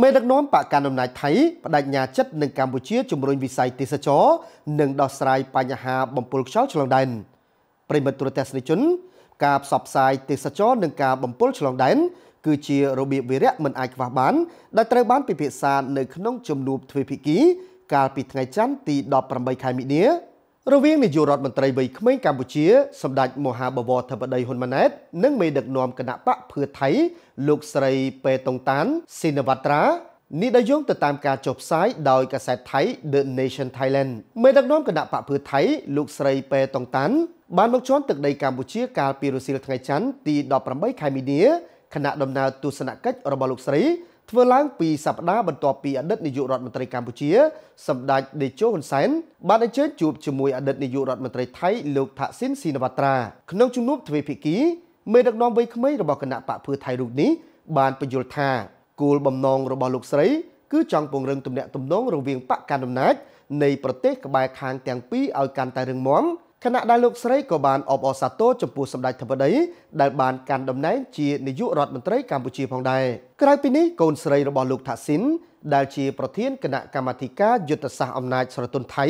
មេដឹកនាំបកកណ្ដាលអំណាចថៃបដិញ្ញាចិត្តនឹងកម្ពុជាជំរុញវិស័យទេសចរនិងដោះស្រាយបញ្ហាបំពុលខ្យល់ឆ្លងដែនប្រិមត្តទូរទស្សនិកជន ការផ្សព្វផ្សាយទេសចរនិងការបំពុលឆ្លងដែនគឺជារបៀបវិរៈមិនអាចខ្វះបានដែលត្រូវបានពិភាក្សានៅក្នុងជំនួបទ្វេភាគីកាលពីថ្ងៃច័ន្ទទី18ខែមិនិនារវាងនាយករដ្ឋមន្ត្រីវ័យក្មេងកម្ពុជា សម្ដេចមហាបវរធិបតីហ៊ុនម៉ាណែតនិងមេដឹកនាំគណៈបកភឿថៃ លោកស្រីពេតុងតានស៊ីនវត្រានេះដែលយោងទៅតាមការចុះផ្សាយដោយកាសែតថៃ The Nation Thailand មេដឹកនាំគណៈបកភឿថៃលោកស្រីពេតុងតានបានមកជន់ទឹកដីកម្ពុជាកាលពីរសៀលថ្ងៃច័ន្ទទី18ខែមីនាគណៈដំណើរទស្សនកិច្ចរបស់លោកស្រីធ្វើឡើងពីសប្តាហ៍បន្ទាប់ពីអតីតនាយករដ្ឋមន្ត្រីកម្ពុជាសម្ដេចតេជោហ៊ុនសែនបានអញ្ជើញជួបជាមួយអតីតនាយករដ្ឋមន្ត្រីថៃលោកថាក់ស៊ីនស៊ីណាវត្រាក្នុងជំនួបទ្វេភាគីមេដឹកនាំវ័យក្មេងរបស់គណៈបកភឿថៃរូបនេះបានបញ្យល់ថាគោលបំណងរបស់លោកស្រីគឺចង់ពង្រឹងទំនាក់ទំនងរវាងបកកណ្ដាលអំណាចនៃប្រទេសក្បែរខាងទាំងពីរឲ្យកាន់តែរឹងមាំខណៈដែលលោកស្រីក៏បានអបអរសាទរចំពោះសម្ដេចធិបតីដែលបានកាន់តំណែងជានាយករដ្ឋមន្ត្រីកម្ពុជាផងដែរក្រៅពីនេះកូនស្រីរបស់លោក ថាស៊ីនដែលជាប្រធានគណៈកម្មាធិការយុទ្ធសាស្ត្រអំណាចស្រទុនថៃ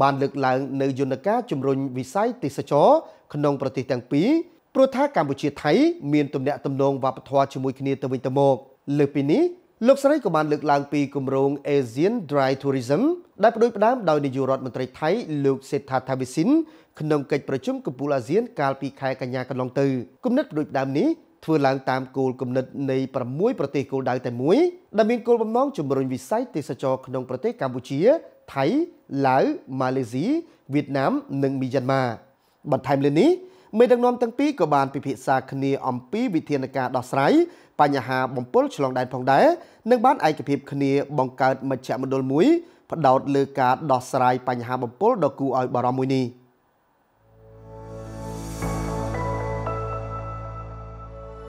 បានលើកឡើងនៅយន្តការជំរុញវិស័យទេសចរក្នុងប្រទេសទាំងពីរព្រោះថាកម្ពុជាថៃ មានទំនាក់ទំនងវប្បធម៌ជាមួយគ្នាទៅវិញទៅមកលើពីនេះលោកស្រីក៏បានលើកឡើងពីគម្រោង Asian Dry Tourism ដែលផ្ដួចផ្ដើមដោយនាយករដ្ឋមន្ត្រីថៃលោកសេដ្ឋាថាវិសិនក្នុងកិច្ចប្រជុំកំពូលអាស៊ានកាលពីខែកញ្ញាកន្លងទៅគំនិតផ្ដួចផ្ដើមនេះធ្វើឡើងតាមគោលគំនិតនៃ6ប្រទេសគោលដៅតែមួយដែលមានគោលបំណងជំរុញវិស័យទេសចរក្នុងប្រទេសកម្ពុជាថៃឡាវម៉ាឡេស៊ីវៀតណាមនិងមីយ៉ាន់ម៉ាបន្ថែមលើនេះមេដឹកនាំទាំងពីរក៏បានពិភាក្សាគ្នាអំពីវិធានការដោះស្រាយបញ្ហាបំពុលឆ្លងដែនផងដែរនិងបានឯកភាពគ្នាបង្កើតមជ្ឈមណ្ឌលមួយផ្ដោតលើការដោះស្រាយបញ្ហាបំពុលដ៏គួរឲ្យបារម្ភមួយនេះ។